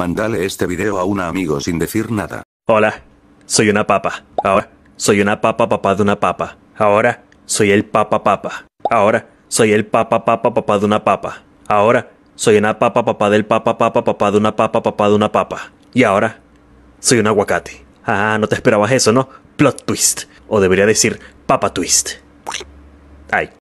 Mandale este video a un amigo sin decir nada. Hola. Soy una papa. Ahora. Soy una papa papá de una papa. Ahora. Soy el papa papa. Ahora. Soy el papa papa papá de una papa. Ahora. Soy una papa papá del papa papa papá de una papa papá de una papa. Y ahora. Soy un aguacate. Ah, no te esperabas eso, ¿no? Plot twist. O debería decir papa twist. Ay.